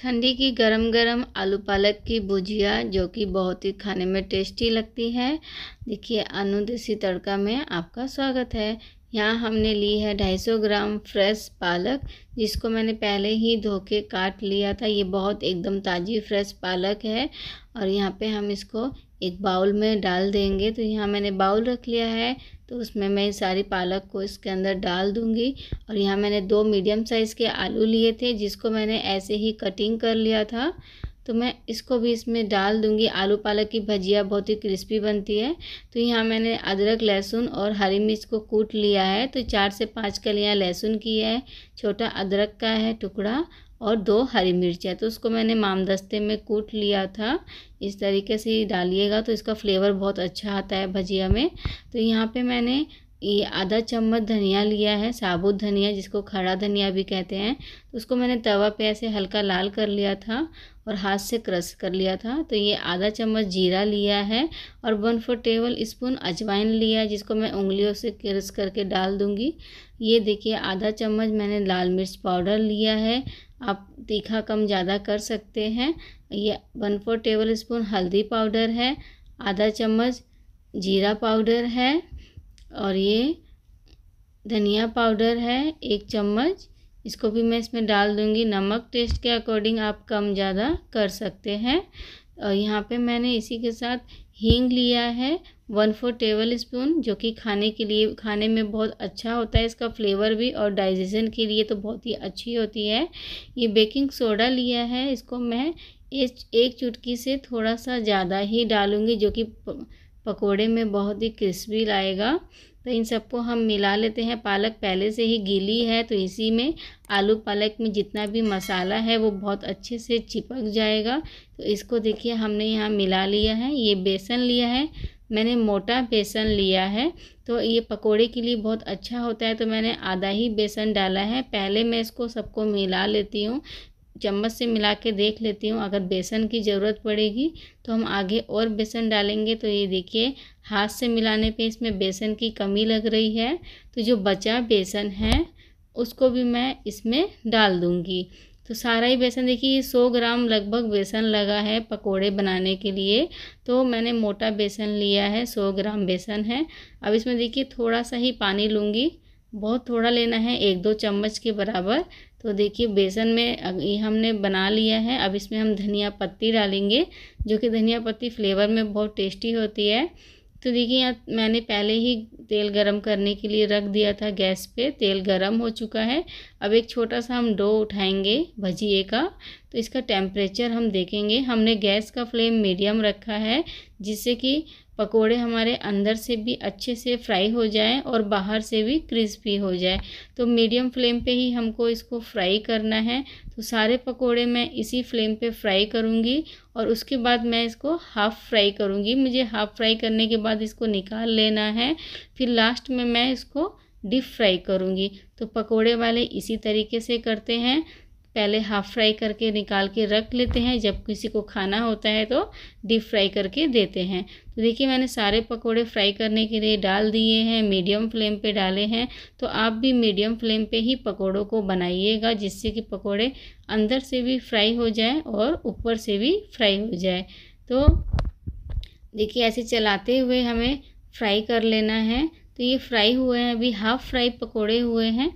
ठंडी की गरम गरम आलू पालक की भुजिया जो कि बहुत ही खाने में टेस्टी लगती है देखिए अनुदेशी तड़का में आपका स्वागत है यहाँ हमने ली है 250 ग्राम फ्रेश पालक जिसको मैंने पहले ही धो के काट लिया था ये बहुत एकदम ताज़ी फ्रेश पालक है और यहाँ पे हम इसको एक बाउल में डाल देंगे तो यहाँ मैंने बाउल रख लिया है तो उसमें मैं सारी पालक को इसके अंदर डाल दूँगी और यहाँ मैंने दो मीडियम साइज़ के आलू लिए थे जिसको मैंने ऐसे ही कटिंग कर लिया था तो मैं इसको भी इसमें डाल दूंगी आलू पालक की भजिया बहुत ही क्रिस्पी बनती है तो यहाँ मैंने अदरक लहसुन और हरी मिर्च को कूट लिया है तो चार से पाँच कलियाँ लहसुन की है छोटा अदरक का है टुकड़ा और दो हरी मिर्चें तो उसको मैंने मामदस्ते में कूट लिया था इस तरीके से डालिएगा तो इसका फ्लेवर बहुत अच्छा आता है भजिया में तो यहाँ पे मैंने ये आधा चम्मच धनिया लिया है साबुत धनिया जिसको खड़ा धनिया भी कहते हैं तो उसको मैंने तवा पे ऐसे हल्का लाल कर लिया था और हाथ से क्रश कर लिया था तो ये आधा चम्मच जीरा लिया है और वन फोर टेबल स्पून अजवाइन लिया है जिसको मैं उंगलियों से क्रश करके डाल दूँगी ये देखिए आधा चम्मच मैंने लाल मिर्च पाउडर लिया है आप तीखा कम ज़्यादा कर सकते हैं ये वन फोर टेबल स्पून हल्दी पाउडर है आधा चम्मच जीरा पाउडर है और ये धनिया पाउडर है एक चम्मच इसको भी मैं इसमें डाल दूँगी नमक टेस्ट के अकॉर्डिंग आप कम ज़्यादा कर सकते हैं और यहाँ पे मैंने इसी के साथ हींग लिया है वन फोर टेबल स्पून जो कि खाने के लिए खाने में बहुत अच्छा होता है इसका फ्लेवर भी और डाइजेशन के लिए तो बहुत ही अच्छी होती है ये बेकिंग सोडा लिया है इसको मैं इस एक चुटकी से थोड़ा सा ज़्यादा ही डालूँगी जो कि पकोड़े में बहुत ही क्रिस्पी लाएगा तो इन सबको हम मिला लेते हैं पालक पहले से ही गीली है तो इसी में आलू पालक में जितना भी मसाला है वो बहुत अच्छे से चिपक जाएगा तो इसको देखिए हमने यहाँ मिला लिया है ये बेसन लिया है मैंने मोटा बेसन लिया है तो ये पकोड़े के लिए बहुत अच्छा होता है तो मैंने आधा ही बेसन डाला है पहले मैं इसको सबको मिला लेती हूँ चम्मच से मिला के देख लेती हूँ अगर बेसन की ज़रूरत पड़ेगी तो हम आगे और बेसन डालेंगे तो ये देखिए हाथ से मिलाने पे इसमें बेसन की कमी लग रही है तो जो बचा बेसन है उसको भी मैं इसमें डाल दूँगी तो सारा ही बेसन देखिए ये सौ ग्राम लगभग बेसन लगा है पकोड़े बनाने के लिए तो मैंने मोटा बेसन लिया है सौ ग्राम बेसन है अब इसमें देखिए थोड़ा सा ही पानी लूँगी बहुत थोड़ा लेना है एक दो चम्मच के बराबर तो देखिए बेसन में ये हमने बना लिया है अब इसमें हम धनिया पत्ती डालेंगे जो कि धनिया पत्ती फ्लेवर में बहुत टेस्टी होती है तो देखिए यहाँ मैंने पहले ही तेल गरम करने के लिए रख दिया था गैस पे तेल गरम हो चुका है अब एक छोटा सा हम डो उठाएंगे भजिए का तो इसका टेम्परेचर हम देखेंगे हमने गैस का फ्लेम मीडियम रखा है जिससे कि पकोड़े हमारे अंदर से भी अच्छे से फ्राई हो जाए और बाहर से भी क्रिस्पी हो जाए तो मीडियम फ्लेम पे ही हमको इसको फ्राई करना है तो सारे पकोड़े मैं इसी फ्लेम पे फ्राई करूँगी और उसके बाद मैं इसको हाफ़ फ्राई करूँगी मुझे हाफ़ फ्राई करने के बाद इसको निकाल लेना है फिर लास्ट में मैं इसको डीप फ्राई करूँगी तो पकौड़े वाले इसी तरीके से करते हैं पहले हाफ़ फ्राई करके निकाल के रख लेते हैं जब किसी को खाना होता है तो डीप फ्राई करके देते हैं तो देखिए मैंने सारे पकोड़े फ्राई करने के लिए डाल दिए हैं मीडियम फ्लेम पे डाले हैं तो आप भी मीडियम फ्लेम पे ही पकोड़ों को बनाइएगा जिससे कि पकोड़े अंदर से भी फ्राई हो जाए और ऊपर से भी फ्राई हो जाए तो देखिए ऐसे चलाते हुए हमें फ्राई कर लेना है तो ये फ्राई हुए हैं अभी हाफ़ फ्राई पकोड़े हुए हैं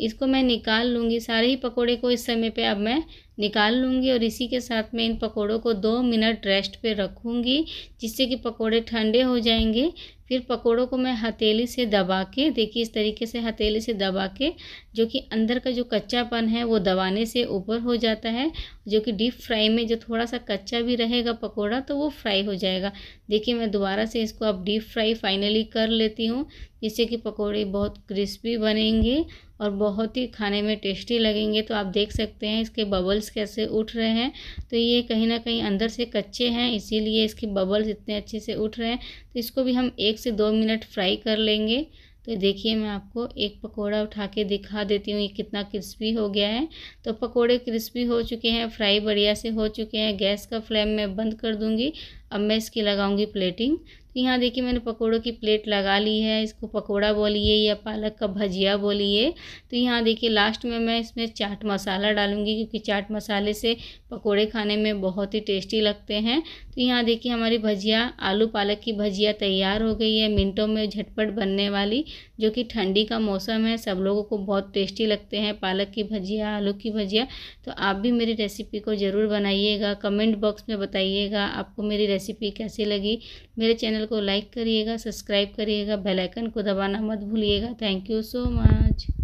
इसको मैं निकाल लूँगी सारे ही पकोड़े को इस समय पे अब मैं निकाल लूँगी और इसी के साथ मैं इन पकोड़ों को दो मिनट रेस्ट पे रखूँगी जिससे कि पकोड़े ठंडे हो जाएंगे फिर पकोड़ों को मैं हथेली से दबा के देखिए इस तरीके से हथेली से दबा के जो कि अंदर का जो कच्चापन है वो दबाने से ऊपर हो जाता है जो कि डीप फ्राई में जो थोड़ा सा कच्चा भी रहेगा पकोड़ा तो वो फ्राई हो जाएगा देखिए मैं दोबारा से इसको अब डीप फ्राई फाइनली कर लेती हूँ जिससे कि पकौड़े बहुत क्रिस्पी बनेंगे और बहुत ही खाने में टेस्टी लगेंगे तो आप देख सकते हैं इसके बबल्स कैसे उठ रहे हैं तो ये कहीं ना कहीं अंदर से कच्चे हैं इसीलिए इसके बबल्स इतने अच्छे से उठ रहे हैं तो इसको भी हम एक से दो मिनट फ्राई कर लेंगे तो देखिए मैं आपको एक पकोड़ा उठा के दिखा देती हूँ ये कितना क्रिस्पी हो गया है तो पकोड़े क्रिस्पी हो चुके हैं फ्राई बढ़िया से हो चुके हैं गैस का फ्लेम मैं बंद कर दूँगी अब मैं इसकी लगाऊँगी प्लेटिंग तो यहाँ देखिए मैंने पकोड़ों की प्लेट लगा ली है इसको पकोड़ा बोलिए या पालक का भजिया बोलिए तो यहाँ देखिए लास्ट में मैं इसमें चाट मसाला डालूँगी क्योंकि चाट मसाले से पकोड़े खाने में बहुत ही टेस्टी लगते हैं तो यहाँ देखिए हमारी भजिया आलू पालक की भजिया तैयार हो गई है मिनटों में झटपट बनने वाली जो कि ठंडी का मौसम है सब लोगों को बहुत टेस्टी लगते हैं पालक की भजिया आलू की भजिया तो आप भी मेरी रेसिपी को ज़रूर बनाइएगा कमेंट बॉक्स में बताइएगा आपको मेरी रेसिपी कैसी लगी मेरे चैनल को लाइक करिएगा सब्सक्राइब करिएगा बेलाइकन को दबाना मत भूलिएगा थैंक यू सो मच